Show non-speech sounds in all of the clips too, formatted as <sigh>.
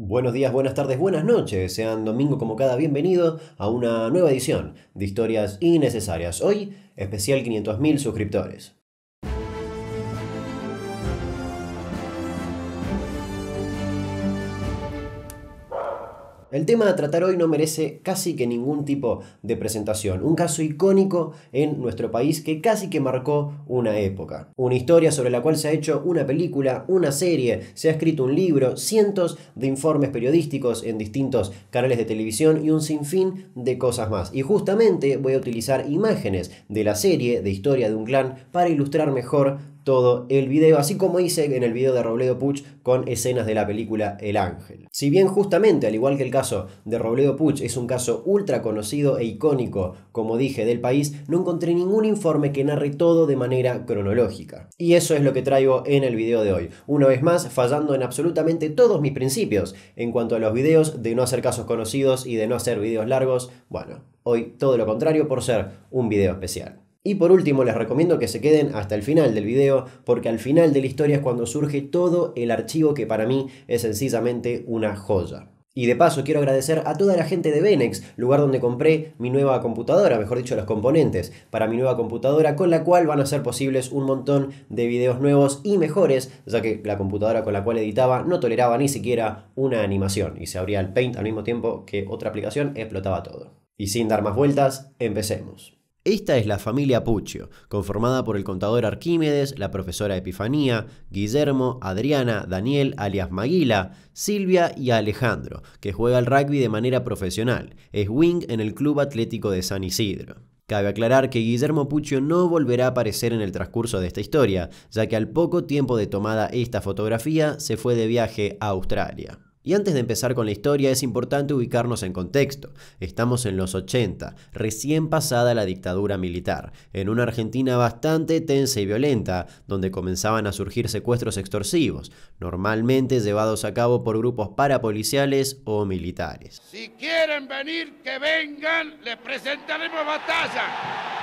Buenos días, buenas tardes, buenas noches. Sean domingo como cada bienvenido a una nueva edición de Historias Innecesarias. Hoy, especial 500.000 suscriptores. El tema a tratar hoy no merece casi que ningún tipo de presentación. Un caso icónico en nuestro país que casi que marcó una época. Una historia sobre la cual se ha hecho una película, una serie, se ha escrito un libro, cientos de informes periodísticos en distintos canales de televisión y un sinfín de cosas más. Y justamente voy a utilizar imágenes de la serie de historia de un clan para ilustrar mejor todo el video, así como hice en el video de Robledo Puch con escenas de la película El Ángel. Si bien justamente, al igual que el caso de Robledo Puch, es un caso ultra conocido e icónico, como dije, del país, no encontré ningún informe que narre todo de manera cronológica. Y eso es lo que traigo en el video de hoy. Una vez más, fallando en absolutamente todos mis principios en cuanto a los videos, de no hacer casos conocidos y de no hacer videos largos, bueno, hoy todo lo contrario por ser un video especial. Y por último, les recomiendo que se queden hasta el final del video, porque al final de la historia es cuando surge todo el archivo que para mí es sencillamente una joya. Y de paso quiero agradecer a toda la gente de Benex, lugar donde compré mi nueva computadora, mejor dicho los componentes para mi nueva computadora, con la cual van a ser posibles un montón de videos nuevos y mejores, ya que la computadora con la cual editaba no toleraba ni siquiera una animación y se abría el Paint al mismo tiempo que otra aplicación explotaba todo. Y sin dar más vueltas, empecemos. Esta es la familia Puccio, conformada por el contador Arquímedes, la profesora Epifanía, Guillermo, Adriana, Daniel alias Maguila, Silvia y Alejandro, que juega al rugby de manera profesional. Es wing en el Club Atlético de San Isidro. Cabe aclarar que Guillermo Puccio no volverá a aparecer en el transcurso de esta historia, ya que al poco tiempo de tomada esta fotografía se fue de viaje a Australia. Y antes de empezar con la historia es importante ubicarnos en contexto. Estamos en los 80, recién pasada la dictadura militar, en una Argentina bastante tensa y violenta, donde comenzaban a surgir secuestros extorsivos, normalmente llevados a cabo por grupos parapoliciales o militares. Si quieren venir, que vengan, les presentaremos batalla.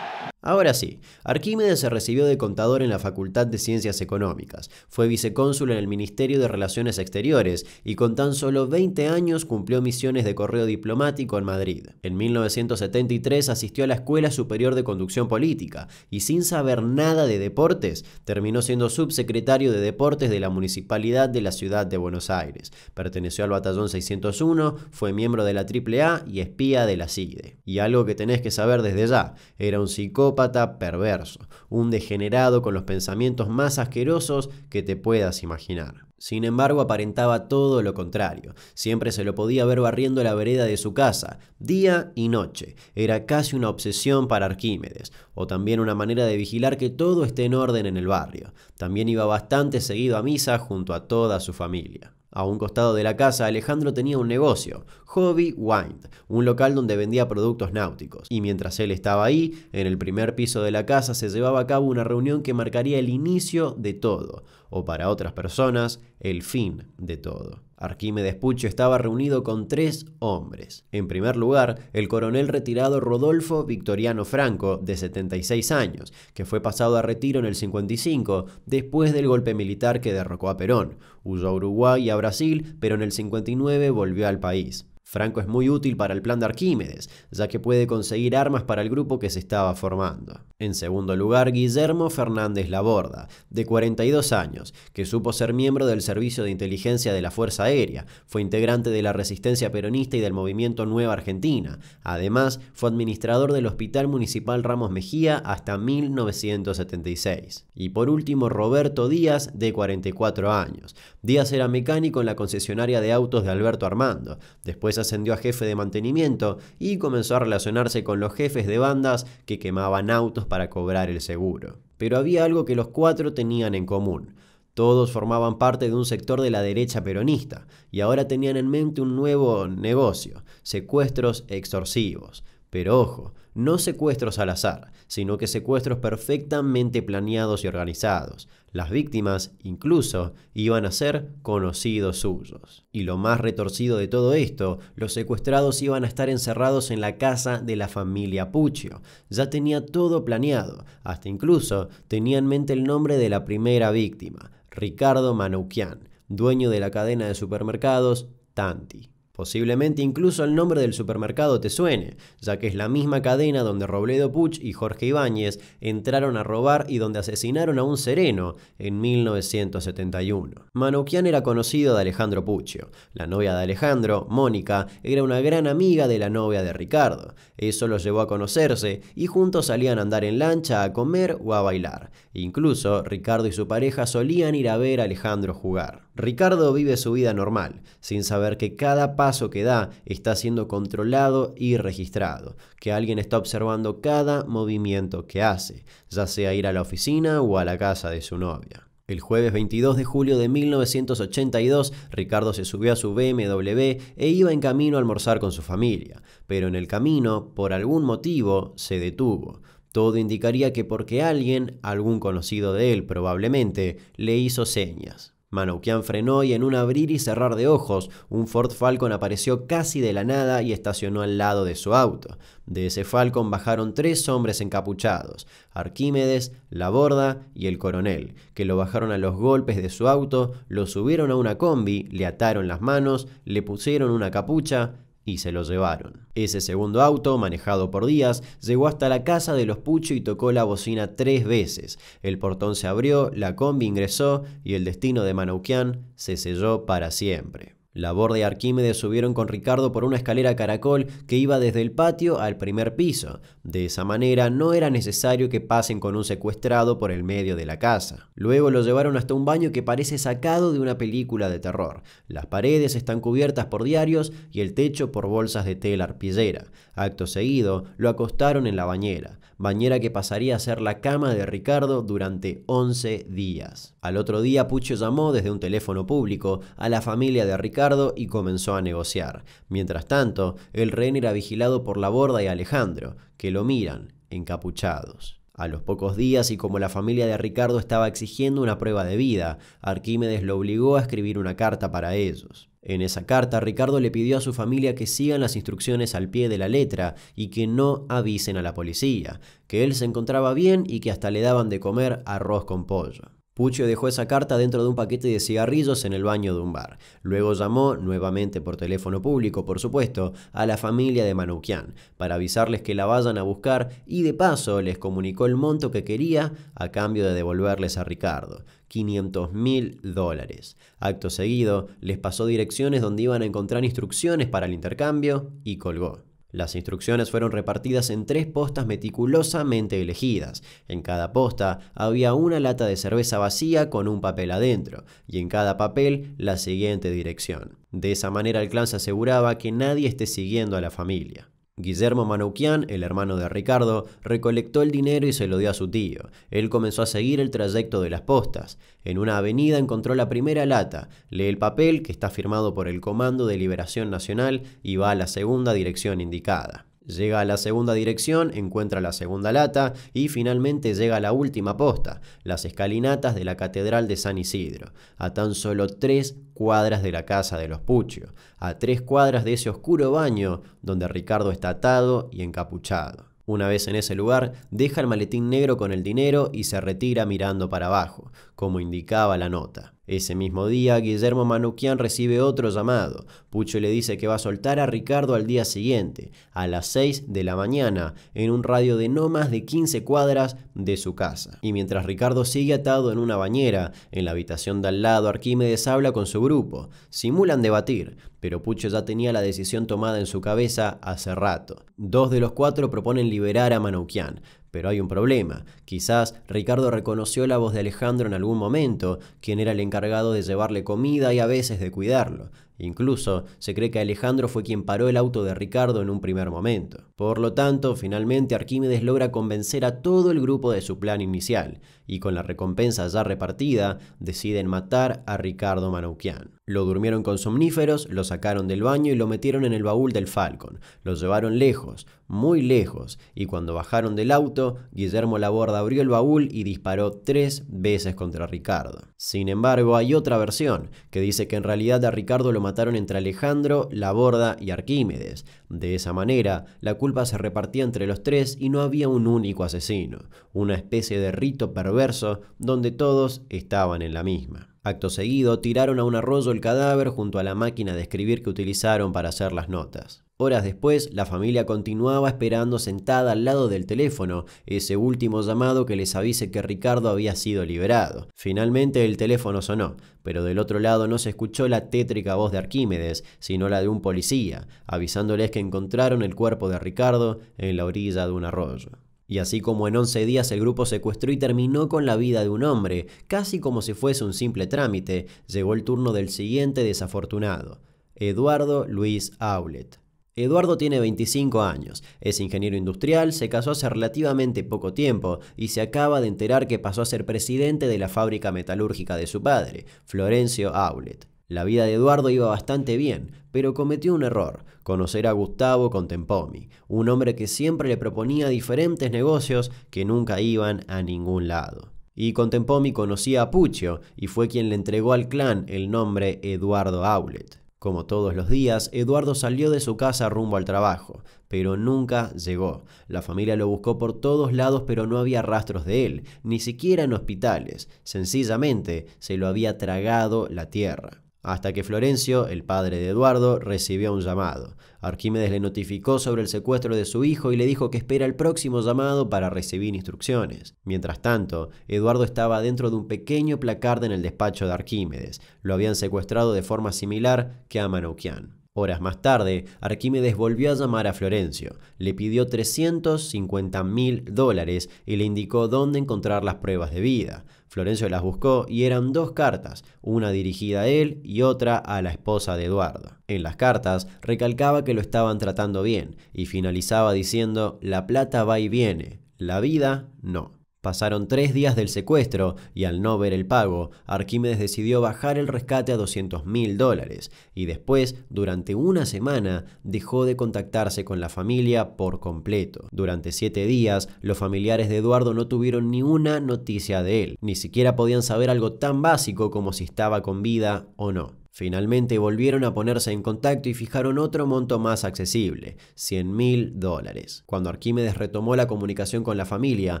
Ahora sí, Arquímedes se recibió de contador en la Facultad de Ciencias Económicas, fue vicecónsul en el Ministerio de Relaciones Exteriores y con tan solo 20 años cumplió misiones de correo diplomático en Madrid. En 1973 asistió a la Escuela Superior de Conducción Política y sin saber nada de deportes, terminó siendo subsecretario de Deportes de la Municipalidad de la Ciudad de Buenos Aires. Perteneció al Batallón 601, fue miembro de la AAA y espía de la CIDE. Y algo que tenés que saber desde ya, era un psicólogo perverso, un degenerado con los pensamientos más asquerosos que te puedas imaginar. Sin embargo, aparentaba todo lo contrario. Siempre se lo podía ver barriendo la vereda de su casa, día y noche. Era casi una obsesión para Arquímedes, o también una manera de vigilar que todo esté en orden en el barrio. También iba bastante seguido a misa junto a toda su familia. A un costado de la casa, Alejandro tenía un negocio, Hobby Wind, un local donde vendía productos náuticos. Y mientras él estaba ahí, en el primer piso de la casa se llevaba a cabo una reunión que marcaría el inicio de todo, o para otras personas, el fin de todo. Arquímedes Pucho estaba reunido con tres hombres. En primer lugar, el coronel retirado Rodolfo Victoriano Franco, de 76 años, que fue pasado a retiro en el 55 después del golpe militar que derrocó a Perón. Huyó a Uruguay y a Brasil, pero en el 59 volvió al país. Franco es muy útil para el plan de Arquímedes, ya que puede conseguir armas para el grupo que se estaba formando. En segundo lugar, Guillermo Fernández Laborda, de 42 años, que supo ser miembro del Servicio de Inteligencia de la Fuerza Aérea, fue integrante de la resistencia peronista y del movimiento Nueva Argentina. Además, fue administrador del Hospital Municipal Ramos Mejía hasta 1976. Y por último, Roberto Díaz, de 44 años. Díaz era mecánico en la concesionaria de autos de Alberto Armando. Después ascendió a jefe de mantenimiento y comenzó a relacionarse con los jefes de bandas que quemaban autos para cobrar el seguro. Pero había algo que los cuatro tenían en común. Todos formaban parte de un sector de la derecha peronista y ahora tenían en mente un nuevo negocio, secuestros extorsivos. Pero ojo, no secuestros al azar, sino que secuestros perfectamente planeados y organizados. Las víctimas, incluso, iban a ser conocidos suyos. Y lo más retorcido de todo esto, los secuestrados iban a estar encerrados en la casa de la familia Puccio. Ya tenía todo planeado, hasta incluso tenía en mente el nombre de la primera víctima, Ricardo Manoukian, dueño de la cadena de supermercados Tanti. Posiblemente incluso el nombre del supermercado te suene, ya que es la misma cadena donde Robledo Puch y Jorge Ibáñez entraron a robar y donde asesinaron a un sereno en 1971. Manoukian era conocido de Alejandro Puccio. La novia de Alejandro, Mónica, era una gran amiga de la novia de Ricardo. Eso los llevó a conocerse y juntos salían a andar en lancha, a comer o a bailar. Incluso Ricardo y su pareja solían ir a ver a Alejandro jugar. Ricardo vive su vida normal, sin saber que cada paso que da está siendo controlado y registrado, que alguien está observando cada movimiento que hace, ya sea ir a la oficina o a la casa de su novia. El jueves 22 de julio de 1982, Ricardo se subió a su BMW e iba en camino a almorzar con su familia, pero en el camino, por algún motivo, se detuvo. Todo indicaría que porque alguien, algún conocido de él probablemente, le hizo señas. Manoukian frenó y en un abrir y cerrar de ojos, un Ford Falcon apareció casi de la nada y estacionó al lado de su auto. De ese Falcon bajaron tres hombres encapuchados, Arquímedes, la borda y el coronel, que lo bajaron a los golpes de su auto, lo subieron a una combi, le ataron las manos, le pusieron una capucha, y se lo llevaron. Ese segundo auto, manejado por Díaz, llegó hasta la casa de los Pucho y tocó la bocina tres veces. El portón se abrió, la combi ingresó y el destino de Manauquian se selló para siempre. Labor de Arquímedes subieron con Ricardo por una escalera caracol que iba desde el patio al primer piso. De esa manera no era necesario que pasen con un secuestrado por el medio de la casa. Luego lo llevaron hasta un baño que parece sacado de una película de terror. Las paredes están cubiertas por diarios y el techo por bolsas de tela arpillera. Acto seguido, lo acostaron en la bañera bañera que pasaría a ser la cama de Ricardo durante 11 días. Al otro día, Pucho llamó desde un teléfono público a la familia de Ricardo y comenzó a negociar. Mientras tanto, el rehén era vigilado por la borda y Alejandro, que lo miran, encapuchados. A los pocos días, y como la familia de Ricardo estaba exigiendo una prueba de vida, Arquímedes lo obligó a escribir una carta para ellos. En esa carta, Ricardo le pidió a su familia que sigan las instrucciones al pie de la letra y que no avisen a la policía, que él se encontraba bien y que hasta le daban de comer arroz con pollo. Puccio dejó esa carta dentro de un paquete de cigarrillos en el baño de un bar. Luego llamó, nuevamente por teléfono público, por supuesto, a la familia de Manuquian para avisarles que la vayan a buscar y de paso les comunicó el monto que quería a cambio de devolverles a Ricardo, 500 mil dólares. Acto seguido, les pasó direcciones donde iban a encontrar instrucciones para el intercambio y colgó. Las instrucciones fueron repartidas en tres postas meticulosamente elegidas. En cada posta había una lata de cerveza vacía con un papel adentro, y en cada papel la siguiente dirección. De esa manera el clan se aseguraba que nadie esté siguiendo a la familia. Guillermo Manoukian, el hermano de Ricardo, recolectó el dinero y se lo dio a su tío. Él comenzó a seguir el trayecto de las postas. En una avenida encontró la primera lata, lee el papel que está firmado por el Comando de Liberación Nacional y va a la segunda dirección indicada. Llega a la segunda dirección, encuentra la segunda lata y finalmente llega a la última posta, las escalinatas de la Catedral de San Isidro, a tan solo tres cuadras de la casa de los Puccio, a tres cuadras de ese oscuro baño donde Ricardo está atado y encapuchado. Una vez en ese lugar, deja el maletín negro con el dinero y se retira mirando para abajo, como indicaba la nota. Ese mismo día, Guillermo Manuquian recibe otro llamado. Pucho le dice que va a soltar a Ricardo al día siguiente, a las 6 de la mañana, en un radio de no más de 15 cuadras de su casa. Y mientras Ricardo sigue atado en una bañera, en la habitación de al lado, Arquímedes habla con su grupo. Simulan debatir, pero Pucho ya tenía la decisión tomada en su cabeza hace rato. Dos de los cuatro proponen liberar a Manoukian, pero hay un problema. Quizás Ricardo reconoció la voz de Alejandro en algún momento, quien era el encargado de llevarle comida y a veces de cuidarlo. Incluso se cree que Alejandro fue quien paró el auto de Ricardo en un primer momento. Por lo tanto, finalmente Arquímedes logra convencer a todo el grupo de su plan inicial, y con la recompensa ya repartida, deciden matar a Ricardo Manoukian. Lo durmieron con somníferos, lo sacaron del baño y lo metieron en el baúl del Falcon. Lo llevaron lejos, muy lejos, y cuando bajaron del auto, Guillermo Laborda abrió el baúl y disparó tres veces contra Ricardo. Sin embargo, hay otra versión, que dice que en realidad a Ricardo lo mataron entre Alejandro, Laborda y Arquímedes. De esa manera, la culpa se repartía entre los tres y no había un único asesino, una especie de rito perverso donde todos estaban en la misma. Acto seguido, tiraron a un arroyo el cadáver junto a la máquina de escribir que utilizaron para hacer las notas. Horas después, la familia continuaba esperando sentada al lado del teléfono ese último llamado que les avise que Ricardo había sido liberado. Finalmente el teléfono sonó, pero del otro lado no se escuchó la tétrica voz de Arquímedes, sino la de un policía, avisándoles que encontraron el cuerpo de Ricardo en la orilla de un arroyo. Y así como en 11 días el grupo secuestró y terminó con la vida de un hombre, casi como si fuese un simple trámite, llegó el turno del siguiente desafortunado, Eduardo Luis Aulet. Eduardo tiene 25 años, es ingeniero industrial, se casó hace relativamente poco tiempo y se acaba de enterar que pasó a ser presidente de la fábrica metalúrgica de su padre, Florencio Aulet. La vida de Eduardo iba bastante bien, pero cometió un error, conocer a Gustavo Contempomi, un hombre que siempre le proponía diferentes negocios que nunca iban a ningún lado. Y Contempomi conocía a Puccio y fue quien le entregó al clan el nombre Eduardo Aulet. Como todos los días, Eduardo salió de su casa rumbo al trabajo, pero nunca llegó. La familia lo buscó por todos lados, pero no había rastros de él, ni siquiera en hospitales. Sencillamente se lo había tragado la tierra hasta que Florencio, el padre de Eduardo, recibió un llamado. Arquímedes le notificó sobre el secuestro de su hijo y le dijo que espera el próximo llamado para recibir instrucciones. Mientras tanto, Eduardo estaba dentro de un pequeño placard en el despacho de Arquímedes. Lo habían secuestrado de forma similar que a Manoukian. Horas más tarde, Arquímedes volvió a llamar a Florencio, le pidió 350 mil dólares y le indicó dónde encontrar las pruebas de vida. Florencio las buscó y eran dos cartas, una dirigida a él y otra a la esposa de Eduardo. En las cartas recalcaba que lo estaban tratando bien y finalizaba diciendo, la plata va y viene, la vida no. Pasaron tres días del secuestro y al no ver el pago, Arquímedes decidió bajar el rescate a 200 mil dólares y después, durante una semana, dejó de contactarse con la familia por completo. Durante siete días, los familiares de Eduardo no tuvieron ni una noticia de él, ni siquiera podían saber algo tan básico como si estaba con vida o no. Finalmente volvieron a ponerse en contacto y fijaron otro monto más accesible, 100.000 mil dólares. Cuando Arquímedes retomó la comunicación con la familia,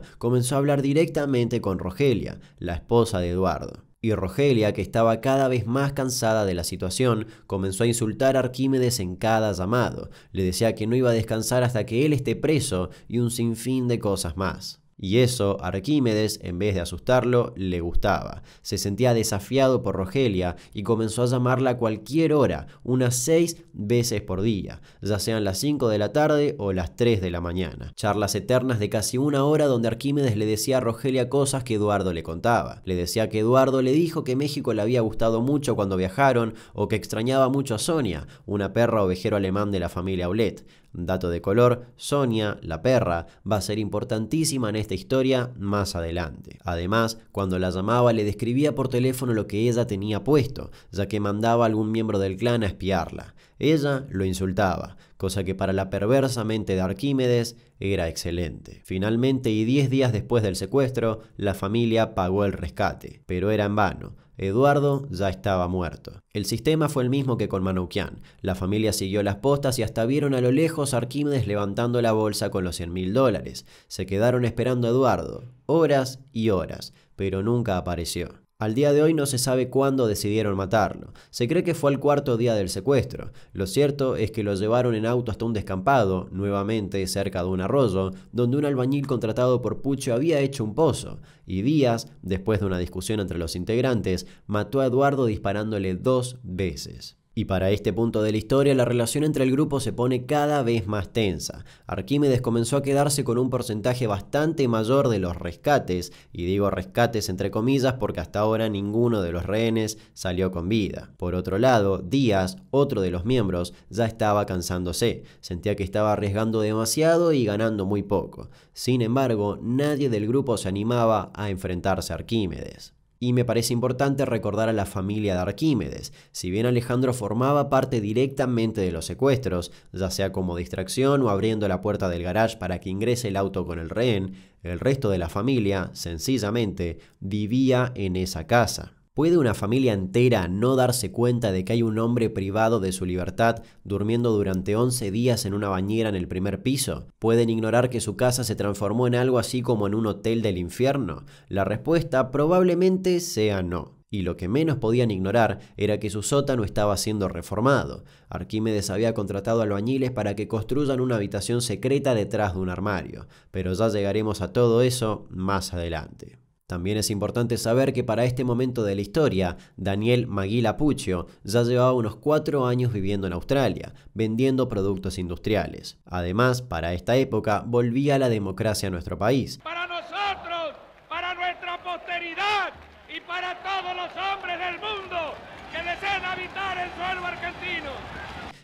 comenzó a hablar directamente con Rogelia, la esposa de Eduardo. Y Rogelia, que estaba cada vez más cansada de la situación, comenzó a insultar a Arquímedes en cada llamado. Le decía que no iba a descansar hasta que él esté preso y un sinfín de cosas más. Y eso Arquímedes, en vez de asustarlo, le gustaba. Se sentía desafiado por Rogelia y comenzó a llamarla a cualquier hora, unas seis veces por día, ya sean las 5 de la tarde o las 3 de la mañana. Charlas eternas de casi una hora donde Arquímedes le decía a Rogelia cosas que Eduardo le contaba. Le decía que Eduardo le dijo que México le había gustado mucho cuando viajaron o que extrañaba mucho a Sonia, una perra ovejero alemán de la familia Oulet. Dato de color, Sonia, la perra, va a ser importantísima en esta historia más adelante. Además, cuando la llamaba le describía por teléfono lo que ella tenía puesto, ya que mandaba a algún miembro del clan a espiarla. Ella lo insultaba, cosa que para la perversa mente de Arquímedes era excelente. Finalmente, y 10 días después del secuestro, la familia pagó el rescate, pero era en vano Eduardo ya estaba muerto. El sistema fue el mismo que con Manoukian. La familia siguió las postas y hasta vieron a lo lejos a Arquímedes levantando la bolsa con los 100.000 mil dólares. Se quedaron esperando a Eduardo, horas y horas, pero nunca apareció. Al día de hoy no se sabe cuándo decidieron matarlo. Se cree que fue el cuarto día del secuestro. Lo cierto es que lo llevaron en auto hasta un descampado, nuevamente cerca de un arroyo, donde un albañil contratado por Pucho había hecho un pozo. Y Díaz, después de una discusión entre los integrantes, mató a Eduardo disparándole dos veces. Y para este punto de la historia, la relación entre el grupo se pone cada vez más tensa. Arquímedes comenzó a quedarse con un porcentaje bastante mayor de los rescates, y digo rescates entre comillas porque hasta ahora ninguno de los rehenes salió con vida. Por otro lado, Díaz, otro de los miembros, ya estaba cansándose, sentía que estaba arriesgando demasiado y ganando muy poco. Sin embargo, nadie del grupo se animaba a enfrentarse a Arquímedes y me parece importante recordar a la familia de Arquímedes. Si bien Alejandro formaba parte directamente de los secuestros, ya sea como distracción o abriendo la puerta del garage para que ingrese el auto con el rehén, el resto de la familia, sencillamente, vivía en esa casa. ¿Puede una familia entera no darse cuenta de que hay un hombre privado de su libertad durmiendo durante 11 días en una bañera en el primer piso? ¿Pueden ignorar que su casa se transformó en algo así como en un hotel del infierno? La respuesta probablemente sea no y lo que menos podían ignorar era que su sótano estaba siendo reformado. Arquímedes había contratado albañiles para que construyan una habitación secreta detrás de un armario, pero ya llegaremos a todo eso más adelante. También es importante saber que para este momento de la historia, Daniel Maguila Puccio ya llevaba unos cuatro años viviendo en Australia, vendiendo productos industriales. Además, para esta época volvía la democracia a nuestro país. Para nosotros, para nuestra posteridad y para todos los hombres del mundo que desean habitar el suelo argentino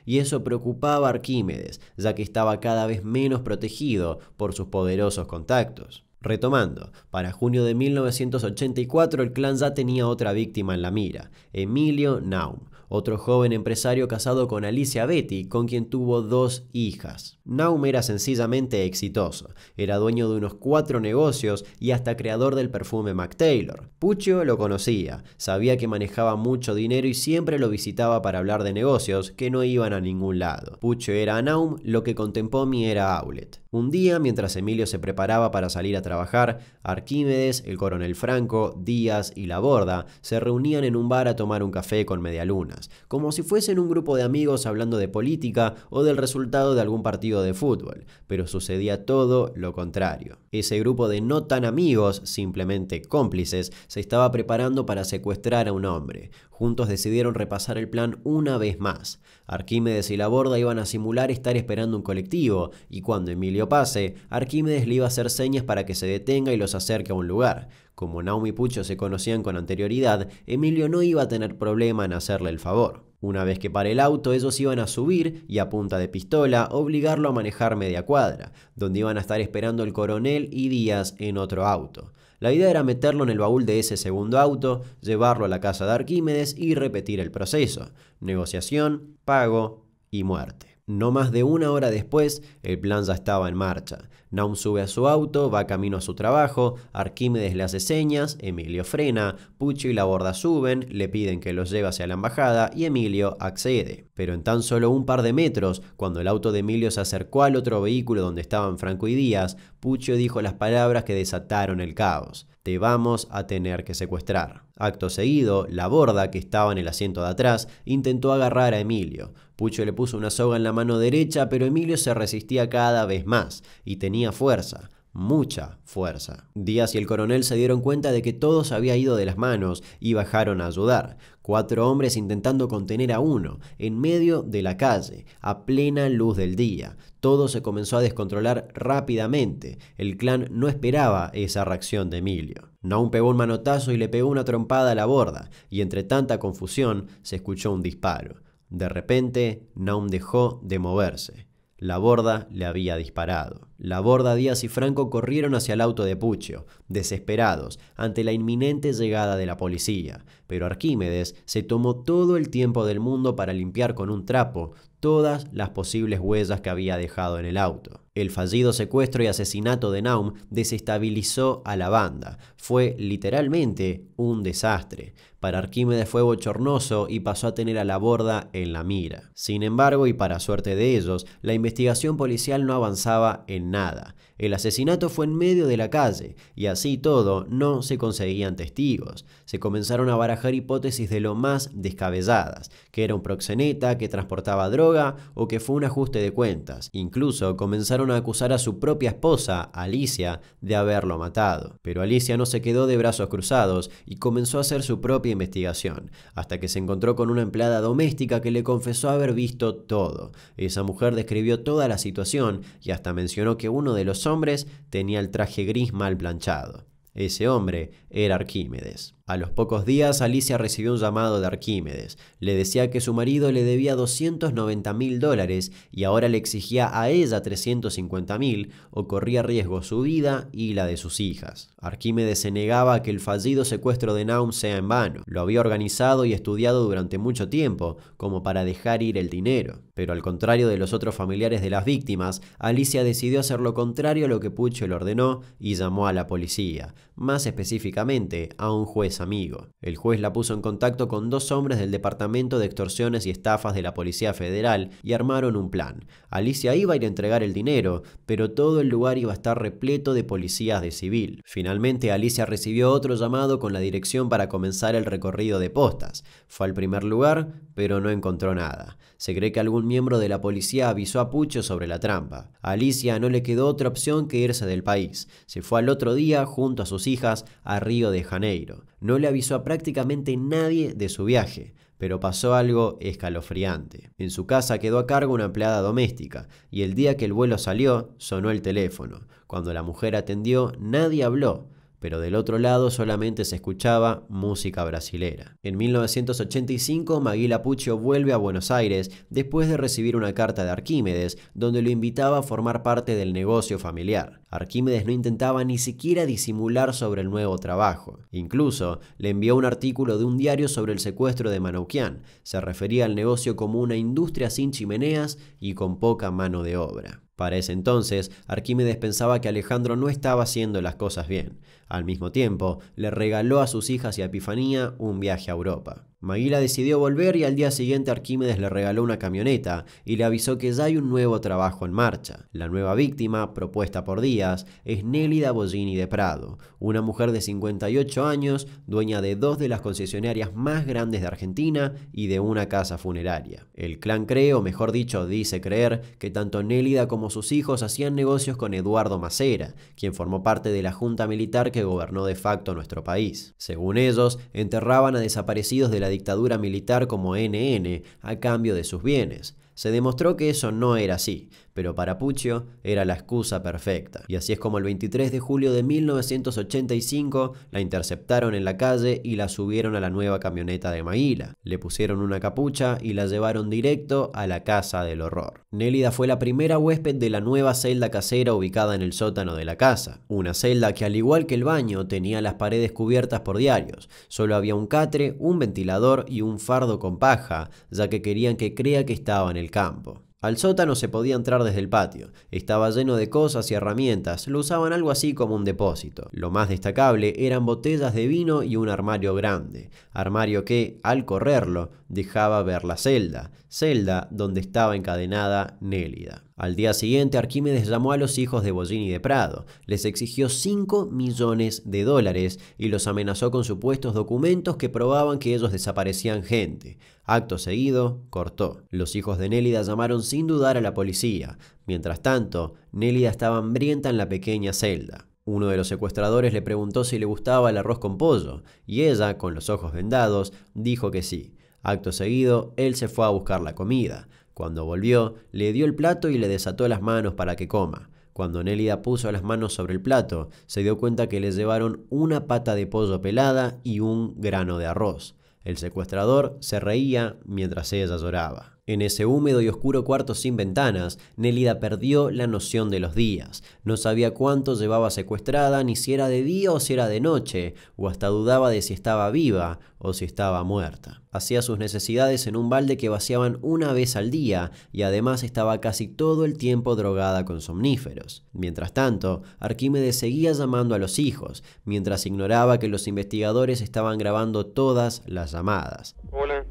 y eso preocupaba a Arquímedes, ya que estaba cada vez menos protegido por sus poderosos contactos. Retomando, para junio de 1984 el clan ya tenía otra víctima en la mira, Emilio Naum, otro joven empresario casado con Alicia Betty, con quien tuvo dos hijas. Naum era sencillamente exitoso, era dueño de unos cuatro negocios y hasta creador del perfume Mac Taylor. Puccio lo conocía, sabía que manejaba mucho dinero y siempre lo visitaba para hablar de negocios que no iban a ningún lado. Puccio era a Naum lo que a mi era Aulet. Un día, mientras Emilio se preparaba para salir a trabajar, Arquímedes, el coronel Franco, Díaz y La Borda se reunían en un bar a tomar un café con medialunas, como si fuesen un grupo de amigos hablando de política o del resultado de algún partido de fútbol, pero sucedía todo lo contrario. Ese grupo de no tan amigos, simplemente cómplices, se estaba preparando para secuestrar a un hombre. Juntos decidieron repasar el plan una vez más. Arquímedes y la borda iban a simular estar esperando un colectivo, y cuando Emilio pase, Arquímedes le iba a hacer señas para que se detenga y los acerque a un lugar. Como Naomi y Pucho se conocían con anterioridad, Emilio no iba a tener problema en hacerle el favor. Una vez que paré el auto, ellos iban a subir y a punta de pistola obligarlo a manejar media cuadra, donde iban a estar esperando el coronel y Díaz en otro auto. La idea era meterlo en el baúl de ese segundo auto, llevarlo a la casa de Arquímedes y repetir el proceso. Negociación, pago y muerte. No más de una hora después, el plan ya estaba en marcha. Naum sube a su auto, va camino a su trabajo, Arquímedes le hace señas, Emilio frena, Pucho y la borda suben, le piden que los lleve hacia la embajada y Emilio accede. Pero en tan solo un par de metros, cuando el auto de Emilio se acercó al otro vehículo donde estaban Franco y Díaz, Pucho dijo las palabras que desataron el caos. Te vamos a tener que secuestrar. Acto seguido, la borda, que estaba en el asiento de atrás, intentó agarrar a Emilio. Pucho le puso una soga en la mano derecha, pero Emilio se resistía cada vez más y tenía fuerza mucha fuerza. Díaz y el coronel se dieron cuenta de que todos se había ido de las manos y bajaron a ayudar. Cuatro hombres intentando contener a uno, en medio de la calle, a plena luz del día. Todo se comenzó a descontrolar rápidamente. El clan no esperaba esa reacción de Emilio. Naum pegó un manotazo y le pegó una trompada a la borda, y entre tanta confusión se escuchó un disparo. De repente, Naum dejó de moverse. La borda le había disparado. La borda Díaz y Franco corrieron hacia el auto de Puccio, desesperados ante la inminente llegada de la policía, pero Arquímedes se tomó todo el tiempo del mundo para limpiar con un trapo todas las posibles huellas que había dejado en el auto. El fallido secuestro y asesinato de Naum desestabilizó a la banda. Fue literalmente un desastre. Para Arquímedes fue bochornoso y pasó a tener a la borda en la mira. Sin embargo, y para suerte de ellos, la investigación policial no avanzaba en nada. El asesinato fue en medio de la calle, y así todo no se conseguían testigos. Se comenzaron a barajar hipótesis de lo más descabelladas, que era un proxeneta, que transportaba droga o que fue un ajuste de cuentas. Incluso comenzaron a acusar a su propia esposa, Alicia, de haberlo matado. Pero Alicia no se quedó de brazos cruzados y comenzó a hacer su propia investigación, hasta que se encontró con una empleada doméstica que le confesó haber visto todo. Esa mujer describió toda la situación y hasta mencionó que uno de los hombres tenía el traje gris mal planchado. Ese hombre era Arquímedes. A los pocos días, Alicia recibió un llamado de Arquímedes. Le decía que su marido le debía 290 mil dólares y ahora le exigía a ella 350.000 mil o corría riesgo su vida y la de sus hijas. Arquímedes se negaba a que el fallido secuestro de Naum sea en vano. Lo había organizado y estudiado durante mucho tiempo, como para dejar ir el dinero. Pero al contrario de los otros familiares de las víctimas, Alicia decidió hacer lo contrario a lo que Pucho le ordenó y llamó a la policía más específicamente a un juez amigo. El juez la puso en contacto con dos hombres del Departamento de Extorsiones y Estafas de la Policía Federal y armaron un plan. Alicia iba a ir a entregar el dinero, pero todo el lugar iba a estar repleto de policías de civil. Finalmente Alicia recibió otro llamado con la dirección para comenzar el recorrido de postas. Fue al primer lugar, pero no encontró nada. Se cree que algún miembro de la policía avisó a Pucho sobre la trampa. A Alicia no le quedó otra opción que irse del país. Se fue al otro día, junto a sus hijas, a Río de Janeiro. No le avisó a prácticamente nadie de su viaje pero pasó algo escalofriante. En su casa quedó a cargo una empleada doméstica, y el día que el vuelo salió, sonó el teléfono. Cuando la mujer atendió, nadie habló pero del otro lado solamente se escuchaba música brasilera. En 1985, Maguila Puccio vuelve a Buenos Aires después de recibir una carta de Arquímedes, donde lo invitaba a formar parte del negocio familiar. Arquímedes no intentaba ni siquiera disimular sobre el nuevo trabajo. Incluso le envió un artículo de un diario sobre el secuestro de Manoukian. Se refería al negocio como una industria sin chimeneas y con poca mano de obra. Para ese entonces, Arquímedes pensaba que Alejandro no estaba haciendo las cosas bien. Al mismo tiempo, le regaló a sus hijas y a Epifanía un viaje a Europa. Maguila decidió volver y al día siguiente Arquímedes le regaló una camioneta y le avisó que ya hay un nuevo trabajo en marcha. La nueva víctima, propuesta por Díaz, es Nélida Bollini de Prado, una mujer de 58 años, dueña de dos de las concesionarias más grandes de Argentina y de una casa funeraria. El clan cree, o mejor dicho, dice creer, que tanto Nélida como sus hijos hacían negocios con Eduardo Macera, quien formó parte de la junta militar que gobernó de facto nuestro país. Según ellos, enterraban a desaparecidos de la dictadura militar como NN a cambio de sus bienes. Se demostró que eso no era así pero para Puccio era la excusa perfecta. Y así es como el 23 de julio de 1985 la interceptaron en la calle y la subieron a la nueva camioneta de Maíla. Le pusieron una capucha y la llevaron directo a la casa del horror. Nélida fue la primera huésped de la nueva celda casera ubicada en el sótano de la casa. Una celda que al igual que el baño tenía las paredes cubiertas por diarios. Solo había un catre, un ventilador y un fardo con paja, ya que querían que crea que estaba en el campo. Al sótano se podía entrar desde el patio. Estaba lleno de cosas y herramientas. Lo usaban algo así como un depósito. Lo más destacable eran botellas de vino y un armario grande. Armario que, al correrlo, dejaba ver la celda. Celda donde estaba encadenada Nélida. Al día siguiente, Arquímedes llamó a los hijos de Bollini de Prado, les exigió 5 millones de dólares y los amenazó con supuestos documentos que probaban que ellos desaparecían gente. Acto seguido, cortó. Los hijos de Nélida llamaron sin dudar a la policía. Mientras tanto, Nélida estaba hambrienta en la pequeña celda. Uno de los secuestradores le preguntó si le gustaba el arroz con pollo, y ella, con los ojos vendados, dijo que sí. Acto seguido, él se fue a buscar la comida. Cuando volvió, le dio el plato y le desató las manos para que coma. Cuando Nélida puso las manos sobre el plato, se dio cuenta que le llevaron una pata de pollo pelada y un grano de arroz. El secuestrador se reía mientras ella lloraba. En ese húmedo y oscuro cuarto sin ventanas, Nelida perdió la noción de los días. No sabía cuánto llevaba secuestrada, ni si era de día o si era de noche, o hasta dudaba de si estaba viva o si estaba muerta. Hacía sus necesidades en un balde que vaciaban una vez al día y además estaba casi todo el tiempo drogada con somníferos. Mientras tanto, Arquímedes seguía llamando a los hijos, mientras ignoraba que los investigadores estaban grabando todas las llamadas. Hola.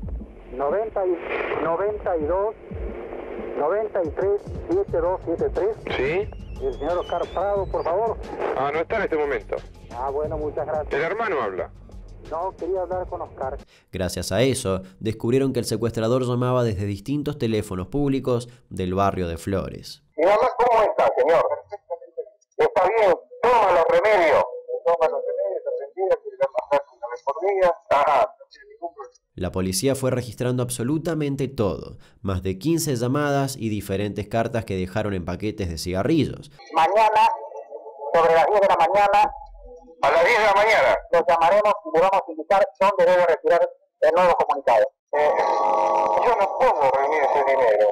90 y 92 93 7273. Sí. El señor Oscar Prado, por favor. Ah, no está en este momento. Ah, bueno, muchas gracias. El hermano habla. No, quería hablar con Oscar. Gracias a eso, descubrieron que el secuestrador llamaba desde distintos teléfonos públicos del barrio de Flores. ¿Y habla cómo está, señor? Está bien, toma los remedios. Toma los remedios, sentida, que le por día. Ajá, la policía fue registrando absolutamente todo, más de 15 llamadas y diferentes cartas que dejaron en paquetes de cigarrillos. Mañana, sobre las 10 de la mañana, a las 10 de la mañana, los llamaremos y le vamos a indicar dónde debo retirar el nuevo comunicado. Eh, yo no puedo reunir ese dinero.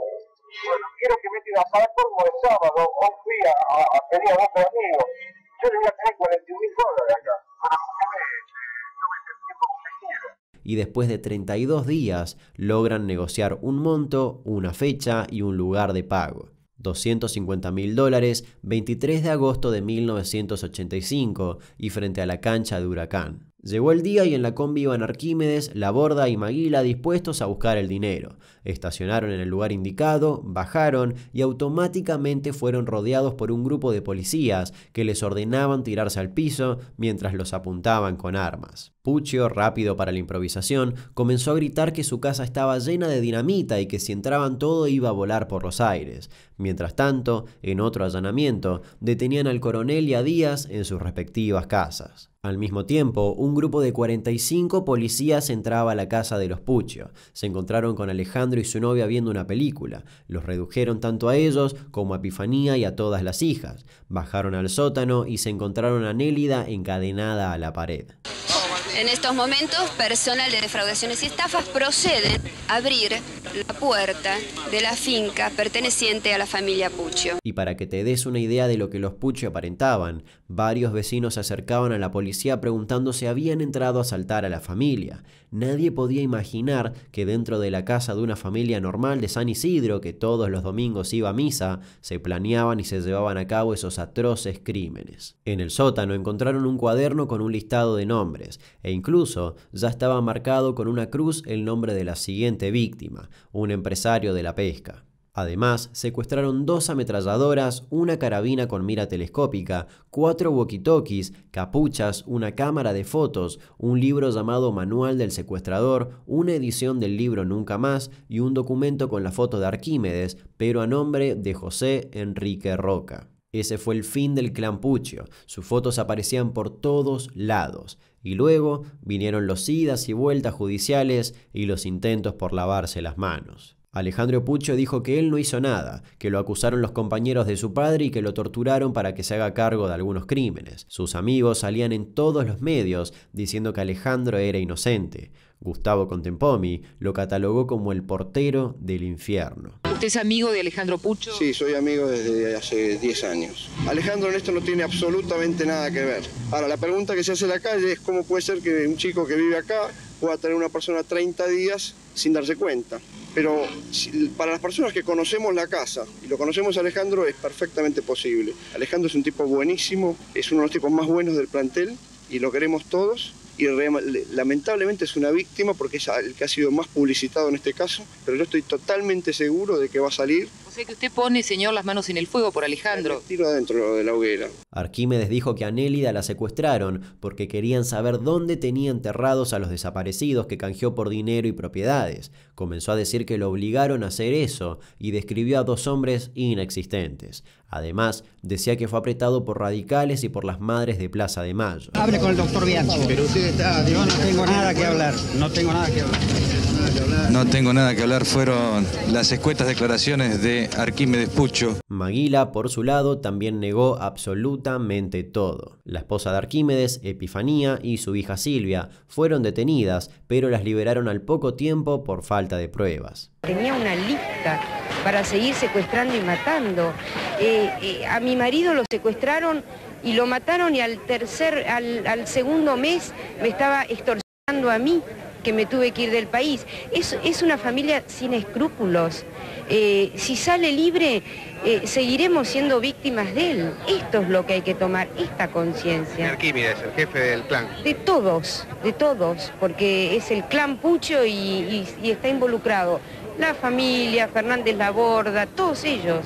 Bueno, quiero que me diga, para cómo el sábado, ah, confía fui a, a, pedir a Yo debía tener 41 mil dólares acá. no ah, me, eh, eh, no me sentí y después de 32 días logran negociar un monto, una fecha y un lugar de pago. 250 mil dólares, 23 de agosto de 1985 y frente a la cancha de Huracán. Llegó el día y en la combi iban Arquímedes, Borda y Maguila dispuestos a buscar el dinero. Estacionaron en el lugar indicado, bajaron y automáticamente fueron rodeados por un grupo de policías que les ordenaban tirarse al piso mientras los apuntaban con armas. Puccio, rápido para la improvisación, comenzó a gritar que su casa estaba llena de dinamita y que si entraban todo iba a volar por los aires. Mientras tanto, en otro allanamiento, detenían al coronel y a Díaz en sus respectivas casas. Al mismo tiempo, un grupo de 45 policías entraba a la casa de los Puccio. Se encontraron con Alejandro y su novia viendo una película. Los redujeron tanto a ellos como a Epifanía y a todas las hijas. Bajaron al sótano y se encontraron a Nélida encadenada a la pared. En estos momentos, personal de defraudaciones y estafas proceden a abrir la puerta de la finca perteneciente a la familia Puccio. Y para que te des una idea de lo que los Puccio aparentaban, varios vecinos se acercaban a la policía preguntando si habían entrado a asaltar a la familia. Nadie podía imaginar que dentro de la casa de una familia normal de San Isidro, que todos los domingos iba a misa, se planeaban y se llevaban a cabo esos atroces crímenes. En el sótano encontraron un cuaderno con un listado de nombres e incluso ya estaba marcado con una cruz el nombre de la siguiente víctima, un empresario de la pesca. Además, secuestraron dos ametralladoras, una carabina con mira telescópica, cuatro walkie-talkies, capuchas, una cámara de fotos, un libro llamado Manual del Secuestrador, una edición del libro Nunca Más y un documento con la foto de Arquímedes, pero a nombre de José Enrique Roca. Ese fue el fin del clan Puccio. Sus fotos aparecían por todos lados. Y luego vinieron los idas y vueltas judiciales y los intentos por lavarse las manos. Alejandro Pucho dijo que él no hizo nada, que lo acusaron los compañeros de su padre y que lo torturaron para que se haga cargo de algunos crímenes. Sus amigos salían en todos los medios diciendo que Alejandro era inocente. Gustavo Contempomi lo catalogó como el portero del infierno. ¿Usted es amigo de Alejandro Pucho? Sí, soy amigo desde hace 10 años. Alejandro en esto no tiene absolutamente nada que ver. Ahora, la pregunta que se hace en la calle es cómo puede ser que un chico que vive acá pueda tener una persona 30 días sin darse cuenta. Pero para las personas que conocemos la casa y lo conocemos a Alejandro es perfectamente posible. Alejandro es un tipo buenísimo, es uno de los tipos más buenos del plantel y lo queremos todos y lamentablemente es una víctima porque es el que ha sido más publicitado en este caso, pero yo estoy totalmente seguro de que va a salir sé que usted pone, señor, las manos en el fuego por Alejandro. Tiro adentro de la hoguera. Arquímedes dijo que a Nélida la secuestraron porque querían saber dónde tenía enterrados a los desaparecidos que canjeó por dinero y propiedades. Comenzó a decir que lo obligaron a hacer eso y describió a dos hombres inexistentes. Además, decía que fue apretado por radicales y por las madres de Plaza de Mayo. Hable con el doctor Bianchi. Pero usted está, yo no tengo nada que hablar, no tengo nada que hablar. No tengo nada que hablar, fueron las escuetas declaraciones de Arquímedes Pucho. Maguila, por su lado, también negó absolutamente todo. La esposa de Arquímedes, Epifanía, y su hija Silvia fueron detenidas, pero las liberaron al poco tiempo por falta de pruebas. Tenía una lista para seguir secuestrando y matando. Eh, eh, a mi marido lo secuestraron y lo mataron y al tercer, al, al segundo mes me estaba extorsionando a mí que me tuve que ir del país. Es, es una familia sin escrúpulos. Eh, si sale libre, eh, seguiremos siendo víctimas de él. Esto es lo que hay que tomar, esta conciencia. el jefe del clan. De todos, de todos, porque es el clan Pucho y, está involucrado. La familia, Fernández Laborda, todos ellos.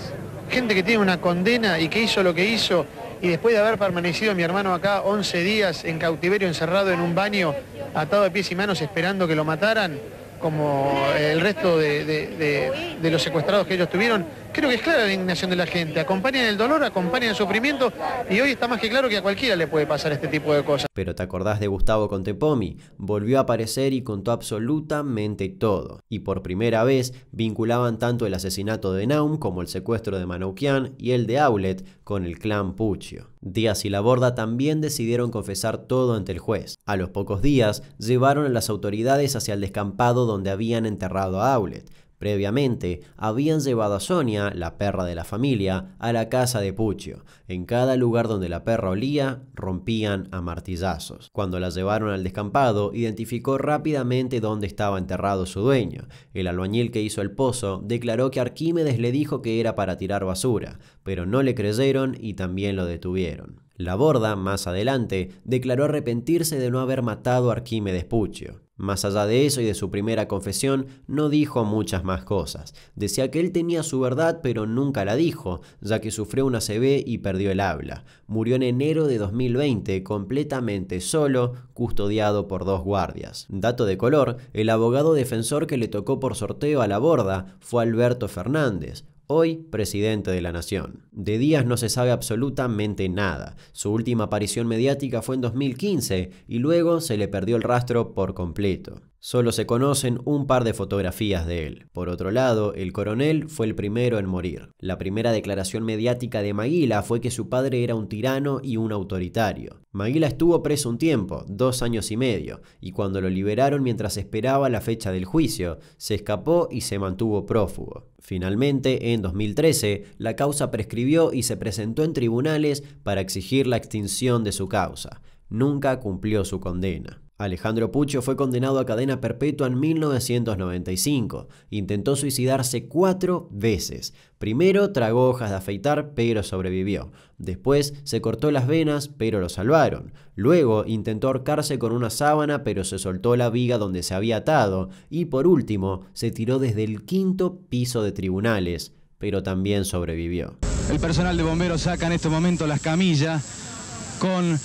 Gente que tiene una condena y que hizo lo que hizo, y después de haber permanecido mi hermano acá 11 días en cautiverio, encerrado en un baño, atado de pies y manos esperando que lo mataran, como el resto de, los secuestrados que ellos tuvieron creo que es clara la indignación de la gente. Acompañan el dolor, acompañan el sufrimiento y hoy está más que claro que a cualquiera le puede pasar este tipo de cosas. Pero te acordás de Gustavo Contepomi, volvió a aparecer y contó absolutamente todo. Y por primera vez vinculaban tanto el asesinato de Naum como el secuestro de Manoukian y el de Aulet con el clan Puccio. Díaz y La Borda también decidieron confesar todo ante el juez. A los pocos días llevaron a las autoridades hacia el descampado donde habían enterrado a Aulet, Previamente, habían llevado a Sonia, la perra de la familia, a la casa de Puccio. En cada lugar donde la perra olía, rompían a martillazos. Cuando la llevaron al descampado, identificó rápidamente dónde estaba enterrado su dueño. El albañil que hizo el pozo declaró que Arquímedes le dijo que era para tirar basura, pero no le creyeron y también lo detuvieron. La borda, más adelante, declaró arrepentirse de no haber matado a Arquímedes Puccio. Más allá de eso y de su primera confesión, no dijo muchas más cosas. Decía que él tenía su verdad, pero nunca la dijo, ya que sufrió una CV y perdió el habla. Murió en enero de 2020, completamente solo, custodiado por dos guardias. Dato de color, el abogado defensor que le tocó por sorteo a la borda fue Alberto Fernández, hoy presidente de la nación. De Díaz no se sabe absolutamente nada. Su última aparición mediática fue en 2015 y luego se le perdió el rastro por completo. Solo se conocen un par de fotografías de él. Por otro lado, el coronel fue el primero en morir. La primera declaración mediática de Maguila fue que su padre era un tirano y un autoritario. Maguila estuvo preso un tiempo, dos años y medio, y cuando lo liberaron mientras esperaba la fecha del juicio, se escapó y se mantuvo prófugo. Finalmente, en 2013, la causa prescribió y se presentó en tribunales para exigir la extinción de su causa. Nunca cumplió su condena. Alejandro Pucho fue condenado a cadena perpetua en 1995. Intentó suicidarse cuatro veces. Primero tragó hojas de afeitar, pero sobrevivió. Después se cortó las venas, pero lo salvaron. Luego intentó ahorcarse con una sábana, pero se soltó la viga donde se había atado. Y por último, se tiró desde el quinto piso de tribunales, pero también sobrevivió. El personal de bomberos saca en este momento las camillas con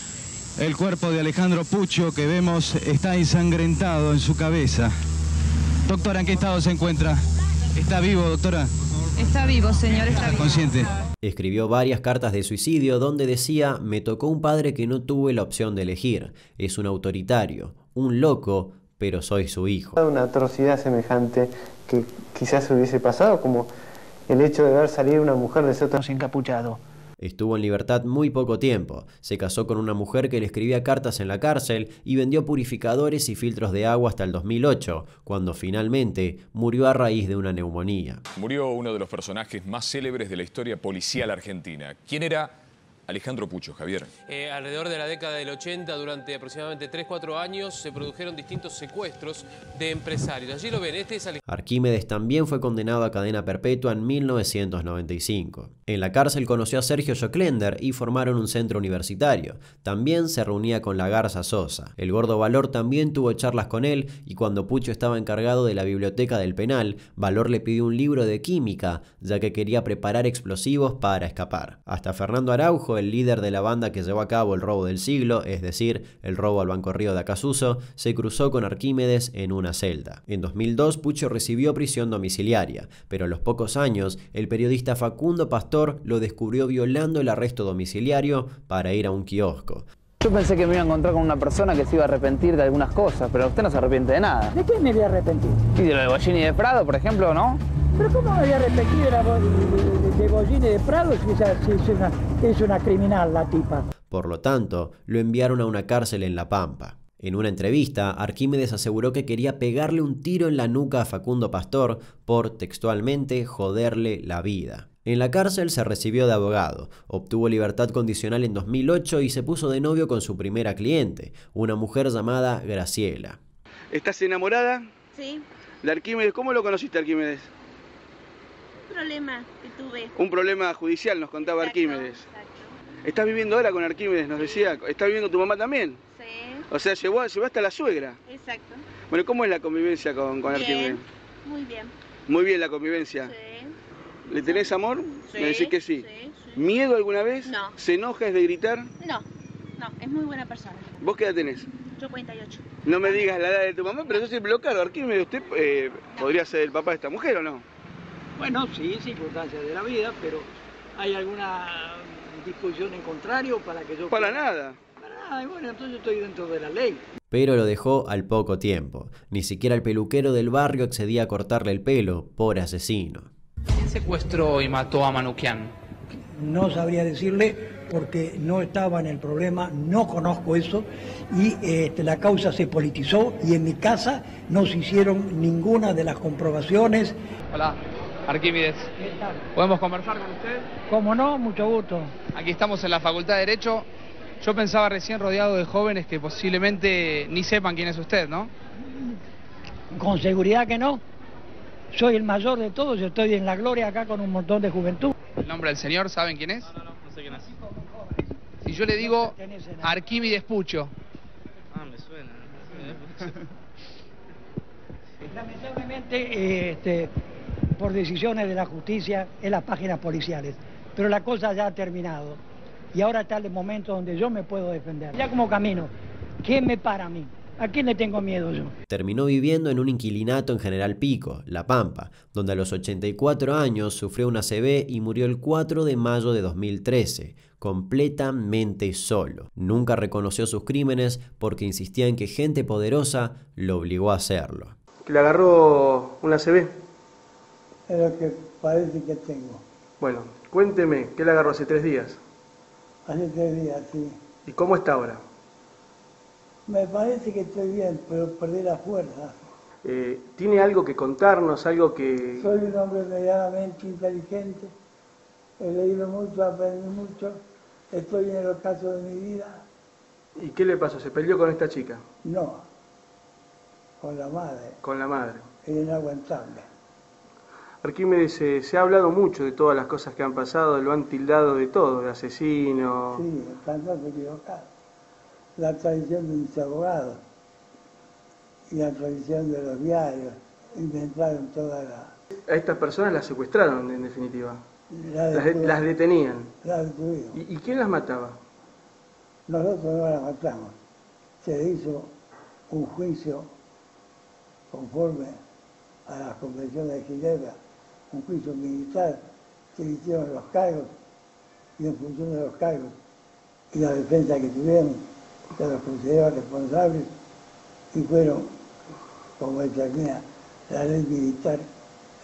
el cuerpo de Alejandro Pucho que vemos está ensangrentado en su cabeza. Doctora, ¿en qué estado se encuentra? ¿Está vivo, doctora? Está vivo, señor, está vivo. Consciente. Escribió varias cartas de suicidio donde decía, me tocó un padre que no tuve la opción de elegir. Es un autoritario, un loco, pero soy su hijo. Una atrocidad semejante que quizás hubiese pasado, como el hecho de ver salir una mujer de sótano encapuchado. Estuvo en libertad muy poco tiempo. Se casó con una mujer que le escribía cartas en la cárcel y vendió purificadores y filtros de agua hasta el 2008, cuando finalmente murió a raíz de una neumonía. Murió uno de los personajes más célebres de la historia policial argentina. ¿Quién era Alejandro Pucho, Javier. Eh, alrededor de la década del 80, durante aproximadamente 3-4 años, se produjeron distintos secuestros de empresarios. Allí lo ven, este Arquímedes también fue condenado a cadena perpetua en 1995. En la cárcel conoció a Sergio Joclender y formaron un centro universitario. También se reunía con la Garza Sosa. El Gordo Valor también tuvo charlas con él y cuando Pucho estaba encargado de la biblioteca del penal, Valor le pidió un libro de química, ya que quería preparar explosivos para escapar. Hasta Fernando Araujo el líder de la banda que llevó a cabo el robo del siglo, es decir, el robo al Banco Río de Acasuso, se cruzó con Arquímedes en una celda. En 2002, Pucho recibió prisión domiciliaria, pero a los pocos años, el periodista Facundo Pastor lo descubrió violando el arresto domiciliario para ir a un kiosco. Yo pensé que me iba a encontrar con una persona que se iba a arrepentir de algunas cosas, pero usted no se arrepiente de nada. ¿De qué me iba a arrepentir? de lo de de Prado, por ejemplo, ¿no? Pero ¿cómo había repetido la de de Prado si es una, es una criminal la tipa? Por lo tanto, lo enviaron a una cárcel en La Pampa. En una entrevista, Arquímedes aseguró que quería pegarle un tiro en la nuca a Facundo Pastor por, textualmente, joderle la vida. En la cárcel se recibió de abogado, obtuvo libertad condicional en 2008 y se puso de novio con su primera cliente, una mujer llamada Graciela. ¿Estás enamorada? Sí. ¿De Arquímedes? ¿Cómo lo conociste, Arquímedes? problema que tuve. Un problema judicial, nos contaba Arquímedes. Exacto. Estás viviendo ahora con Arquímedes, nos decía. ¿Estás viviendo tu mamá también? Sí. O sea, llevó, hasta la suegra. Exacto. Bueno, ¿cómo es la convivencia con, con Arquímedes? Muy bien. Muy bien la convivencia. Sí. ¿Le tenés amor? Sí. Me decís que sí. ¿Miedo alguna vez? No. ¿Se enoja, de gritar? No, no, es muy buena persona. ¿Vos qué edad tenés? Yo 48. No me digas la edad de tu mamá, pero yo soy bloqueado. Arquímedes, ¿usted eh, podría ser el papá de esta mujer o no? Bueno, sí, circunstancias de la vida, pero ¿hay alguna disposición en contrario para que yo... Para nada. Para nada, y bueno, entonces estoy dentro de la ley. Pero lo dejó al poco tiempo. Ni siquiera el peluquero del barrio accedía a cortarle el pelo por asesino. ¿Quién secuestró y mató a Manuquian? No sabría decirle porque no estaba en el problema, no conozco eso y este, la causa se politizó y en mi casa no se hicieron ninguna de las comprobaciones. Hola. Arquímedes. ¿Podemos conversar con usted? Como no, mucho gusto. Aquí estamos en la Facultad de Derecho. Yo pensaba recién rodeado de jóvenes que posiblemente ni sepan quién es usted, ¿no? Con seguridad que no. Soy el mayor de todos, yo estoy en la gloria acá con un montón de juventud. ¿El nombre del señor saben quién es? No, no, no, sé quién es. Si yo le digo Arquímedes Pucho. Ah, me suena. <laughs> Lamentablemente, eh, este, por decisiones de la justicia en las páginas policiales. Pero la cosa ya ha terminado y ahora está el momento donde yo me puedo defender. Ya como camino, ¿quién me para a mí? ¿A quién le tengo miedo yo? Terminó viviendo en un inquilinato en General Pico, La Pampa, donde a los 84 años sufrió una CB y murió el 4 de mayo de 2013, completamente solo. Nunca reconoció sus crímenes porque insistía en que gente poderosa lo obligó a hacerlo. Le agarró una CB es lo que parece que tengo. Bueno, cuénteme, ¿qué le agarró hace tres días? Hace tres días, sí. ¿Y cómo está ahora? Me parece que estoy bien, pero perdí la fuerza. Eh, ¿Tiene algo que contarnos, algo que...? Soy un hombre medianamente inteligente, he leído mucho, aprendido mucho, estoy en el ocaso de mi vida. ¿Y qué le pasó? ¿Se peleó con esta chica? No, con la madre. Con la madre. Es inaguantable. Arquímedes se ha hablado mucho de todas las cosas que han pasado, lo han tildado de todo, de asesino. Sí, están equivocados. La tradición de mis abogados y la tradición de los diarios inventaron toda la. A estas personas las secuestraron, en definitiva. las, detenían. Las ¿Y, ¿Y, quién las mataba? Nosotros no las matamos. Se hizo un juicio conforme a las convenciones de Ginebra un juicio militar que hicieron los cargos y en función de los cargos y la defensa que tuvieron, que los responsables y fueron, como determina la ley militar,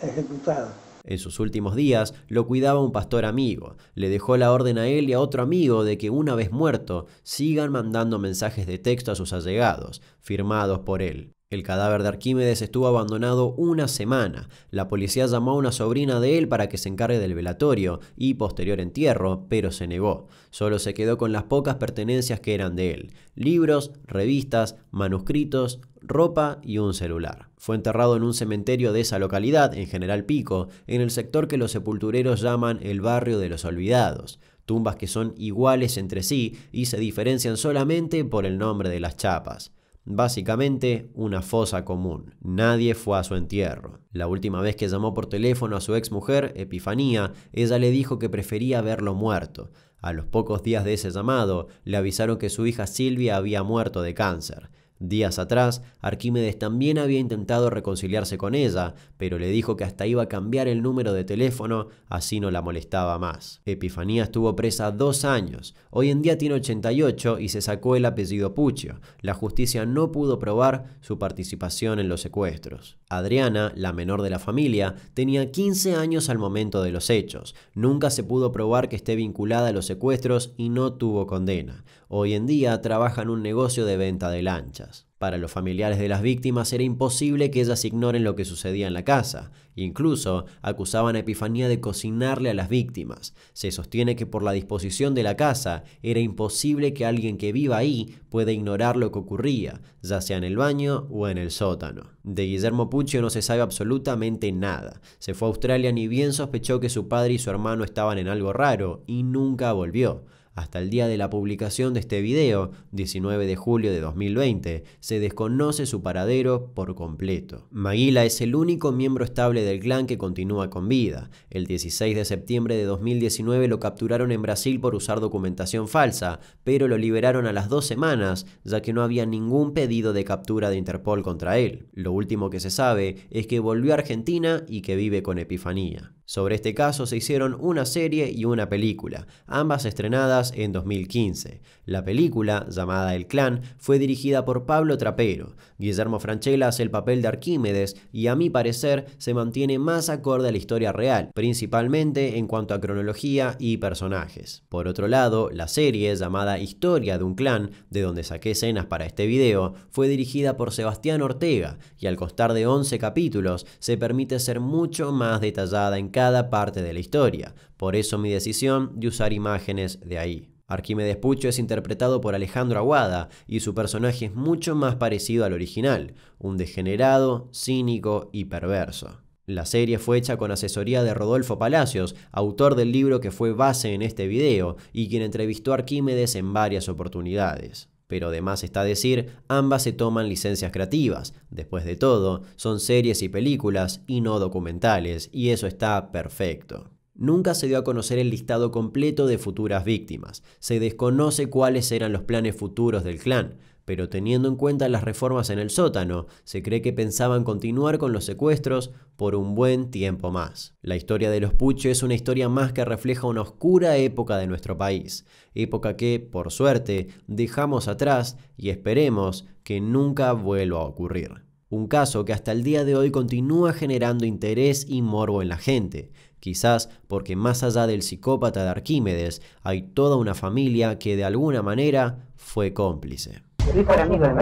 ejecutados. En sus últimos días lo cuidaba un pastor amigo. Le dejó la orden a él y a otro amigo de que una vez muerto sigan mandando mensajes de texto a sus allegados, firmados por él. El cadáver de Arquímedes estuvo abandonado una semana. La policía llamó a una sobrina de él para que se encargue del velatorio y posterior entierro, pero se negó. Solo se quedó con las pocas pertenencias que eran de él. Libros, revistas, manuscritos, ropa y un celular. Fue enterrado en un cementerio de esa localidad, en General Pico, en el sector que los sepultureros llaman el barrio de los olvidados tumbas que son iguales entre sí y se diferencian solamente por el nombre de las chapas. Básicamente, una fosa común. Nadie fue a su entierro. La última vez que llamó por teléfono a su ex mujer, Epifanía, ella le dijo que prefería verlo muerto. A los pocos días de ese llamado, le avisaron que su hija Silvia había muerto de cáncer. Días atrás, Arquímedes también había intentado reconciliarse con ella, pero le dijo que hasta iba a cambiar el número de teléfono, así no la molestaba más. Epifanía estuvo presa dos años, hoy en día tiene 88 y se sacó el apellido Puccio. La justicia no pudo probar su participación en los secuestros. Adriana, la menor de la familia, tenía 15 años al momento de los hechos. Nunca se pudo probar que esté vinculada a los secuestros y no tuvo condena. Hoy en día trabaja en un negocio de venta de lanchas. Para los familiares de las víctimas era imposible que ellas ignoren lo que sucedía en la casa. Incluso acusaban a Epifanía de cocinarle a las víctimas. Se sostiene que por la disposición de la casa era imposible que alguien que viva ahí pueda ignorar lo que ocurría, ya sea en el baño o en el sótano. De Guillermo Puccio no se sabe absolutamente nada. Se fue a Australia ni bien sospechó que su padre y su hermano estaban en algo raro y nunca volvió. Hasta el día de la publicación de este video, 19 de julio de 2020, se desconoce su paradero por completo. Maguila es el único miembro estable del clan que continúa con vida. El 16 de septiembre de 2019 lo capturaron en Brasil por usar documentación falsa, pero lo liberaron a las dos semanas, ya que no había ningún pedido de captura de Interpol contra él. Lo último que se sabe es que volvió a Argentina y que vive con Epifanía. Sobre este caso se hicieron una serie y una película, ambas estrenadas en 2015. La película, llamada El Clan, fue dirigida por Pablo Trapero. Guillermo Franchella hace el papel de Arquímedes y a mi parecer se mantiene más acorde a la historia real, principalmente en cuanto a cronología y personajes. Por otro lado, la serie, llamada Historia de un Clan, de donde saqué escenas para este video, fue dirigida por Sebastián Ortega y al costar de 11 capítulos se permite ser mucho más detallada en cada parte de la historia. Por eso mi decisión de usar imágenes de ahí. Arquímedes Pucho es interpretado por Alejandro Aguada y su personaje es mucho más parecido al original, un degenerado, cínico y perverso. La serie fue hecha con asesoría de Rodolfo Palacios, autor del libro que fue base en este video y quien entrevistó a Arquímedes en varias oportunidades. Pero además está decir, ambas se toman licencias creativas. Después de todo, son series y películas y no documentales, y eso está perfecto. Nunca se dio a conocer el listado completo de futuras víctimas. Se desconoce cuáles eran los planes futuros del clan, pero teniendo en cuenta las reformas en el sótano, se cree que pensaban continuar con los secuestros por un buen tiempo más. La historia de los Pucho es una historia más que refleja una oscura época de nuestro país, época que, por suerte, dejamos atrás y esperemos que nunca vuelva a ocurrir. Un caso que hasta el día de hoy continúa generando interés y morbo en la gente, quizás porque más allá del psicópata de Arquímedes hay toda una familia que de alguna manera fue cómplice. ¿Dijo amigo de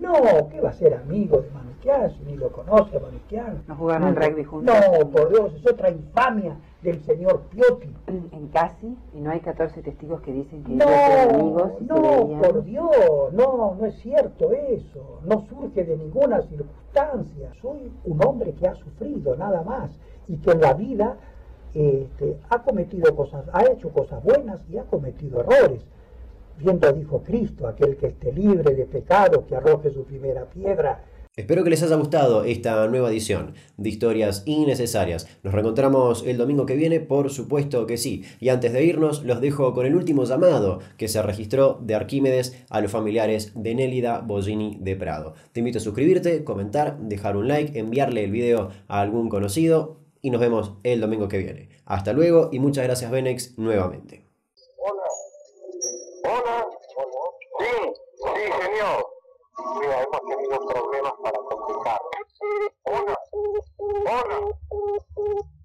No, ¿qué va a ser amigo de ni lo conoce a ¿No jugaron rugby juntos? No, por Dios, es otra infamia del señor Piotti. En casi, y no hay 14 testigos que dicen que no, amigos. no, por Dios, no, no es cierto eso. No surge de ninguna circunstancia. Soy un hombre que ha sufrido, nada más, y que en la vida este, ha cometido cosas, ha hecho cosas buenas y ha cometido errores. Viendo dijo Cristo, aquel que esté libre de pecado, que arroje su primera piedra. Espero que les haya gustado esta nueva edición de Historias Innecesarias. Nos reencontramos el domingo que viene, por supuesto que sí. Y antes de irnos, los dejo con el último llamado que se registró de Arquímedes a los familiares de Nélida Bollini de Prado. Te invito a suscribirte, comentar, dejar un like, enviarle el video a algún conocido y nos vemos el domingo que viene. Hasta luego y muchas gracias Benex nuevamente. Hola. Hola. Sí, sí, para contestar.